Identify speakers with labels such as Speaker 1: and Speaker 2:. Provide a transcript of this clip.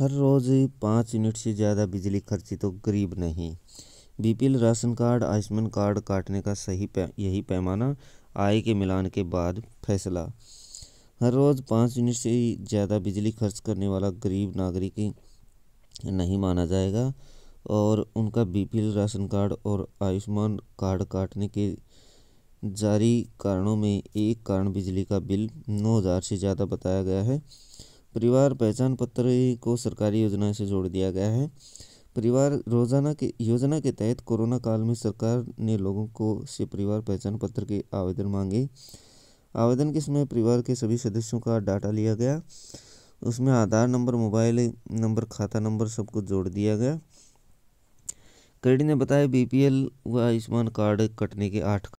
Speaker 1: हर रोज़ पाँच यूनिट से ज़्यादा बिजली खर्ची तो गरीब नहीं BPL ration card Ayushman card काटने का सही पै, यही पैमाना आय के मिलान के बाद फैसला हर रोज़ पाँच यूनिट से ज़्यादा बिजली खर्च करने वाला गरीब नागरिक नहीं माना जाएगा और उनका बीपीएल राशन कार्ड और आयुष्मान कार्ड काटने के जारी कारणों में एक कारण बिजली का बिल नौ हज़ार से ज़्यादा बताया गया है परिवार पहचान पत्र को सरकारी योजना से जोड़ दिया गया है परिवार रोजाना के योजना के तहत कोरोना काल में सरकार ने लोगों को से परिवार पहचान पत्र के आवेदन मांगे आवेदन के समय परिवार के सभी सदस्यों का डाटा लिया गया उसमें आधार नंबर मोबाइल नंबर खाता नंबर सब कुछ जोड़ दिया गया क्रेडिट ने बताया बीपीएल व आयुष्मान कार्ड कटने के आठ